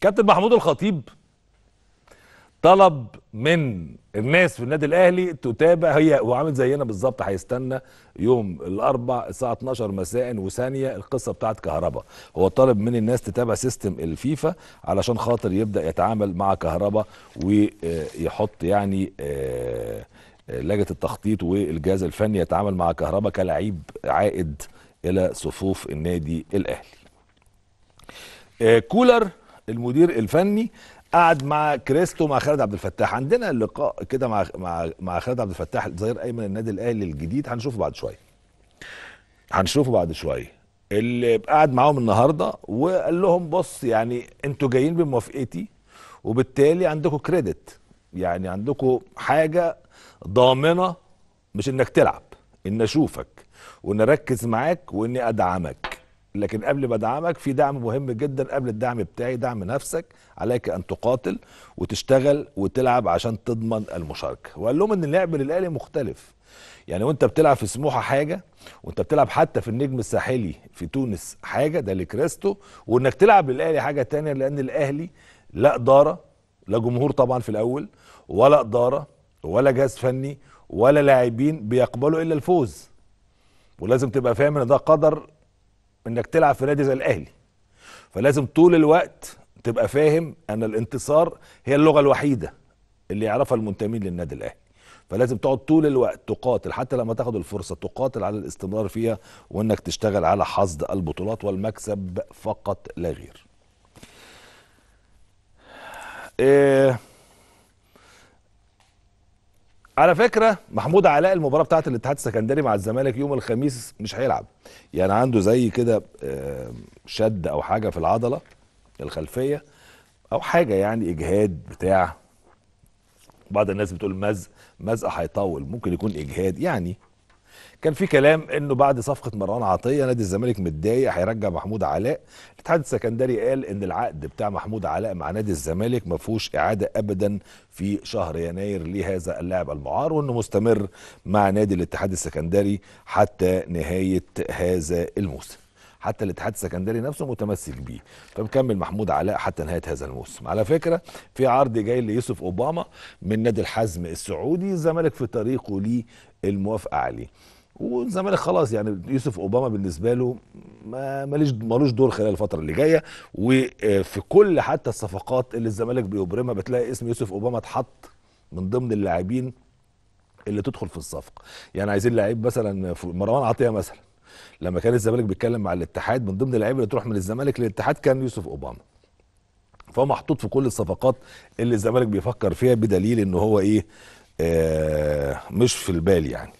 كابتن محمود الخطيب طلب من الناس في النادي الاهلي تتابع هي هو عامل زينا بالظبط هيستنى يوم الاربع الساعه 12 مساء وثانيه القصه بتاعت كهربا هو طالب من الناس تتابع سيستم الفيفا علشان خاطر يبدا يتعامل مع كهربا ويحط يعني آه، آه، لجنه التخطيط والجهاز الفني يتعامل مع كهربا كلعيب عائد الى صفوف النادي الاهلي آه، كولر المدير الفني قعد مع كريستو مع خالد عبد الفتاح عندنا لقاء كده مع مع مع خالد عبد الفتاح الظهير ايمن النادي الاهلي الجديد هنشوفه بعد شويه هنشوفه بعد شويه اللي قعد معاهم النهارده وقال لهم بص يعني انتوا جايين بموافقتي وبالتالي عندكم كريدت يعني عندكم حاجه ضامنه مش انك تلعب ان اشوفك وان اركز معاك واني ادعمك لكن قبل ما ادعمك في دعم مهم جدا قبل الدعم بتاعي دعم نفسك عليك ان تقاتل وتشتغل وتلعب عشان تضمن المشاركه وقال لهم ان اللعب للاهلي مختلف يعني وانت بتلعب في سموحه حاجه وانت بتلعب حتى في النجم الساحلي في تونس حاجه ده لكريستو وانك تلعب للاهلي حاجه تانية لان الاهلي لا اداره لا جمهور طبعا في الاول ولا اداره ولا جهاز فني ولا لاعبين بيقبلوا الا الفوز ولازم تبقى فاهم ان ده قدر انك تلعب في نادي زي الاهلي فلازم طول الوقت تبقى فاهم ان الانتصار هي اللغه الوحيده اللي يعرفها المنتمين للنادي الاهلي فلازم تقعد طول الوقت تقاتل حتى لما تاخد الفرصه تقاتل على الاستمرار فيها وانك تشتغل على حصد البطولات والمكسب فقط لا غير. إيه على فكره محمود علاء المباراه بتاعه الاتحاد السكندري مع الزمالك يوم الخميس مش هيلعب يعني عنده زي كده شد او حاجه في العضله الخلفيه او حاجه يعني اجهاد بتاع بعض الناس بتقول مز مزقه هيطول ممكن يكون اجهاد يعني كان في كلام انه بعد صفقه مروان عطيه نادي الزمالك متضايق هيرجع محمود علاء الاتحاد السكندري قال ان العقد بتاع محمود علاء مع نادي الزمالك ما فيهوش اعاده ابدا في شهر يناير لهذا اللاعب المعار وانه مستمر مع نادي الاتحاد السكندري حتى نهايه هذا الموسم حتى الاتحاد السكندري نفسه متمسك بيه فمكمل محمود علاء حتى نهايه هذا الموسم على فكره في عرض جاي ليوسف اوباما من نادي الحزم السعودي الزمالك في طريقه ليه الموافقه عليه والزمالك خلاص يعني يوسف اوباما بالنسبه له ما ماليش ملوش دور خلال الفتره اللي جايه وفي كل حتى الصفقات اللي الزمالك بيبرمها بتلاقي اسم يوسف اوباما اتحط من ضمن اللاعبين اللي تدخل في الصفقه يعني عايزين لعيب مثلا مروان عطيه مثلا لما كان الزمالك بيتكلم مع الاتحاد من ضمن اللعيبه اللي تروح من الزمالك للاتحاد كان يوسف اوباما فهو محطوط في كل الصفقات اللي الزمالك بيفكر فيها بدليل ان هو ايه آه مش في البال يعني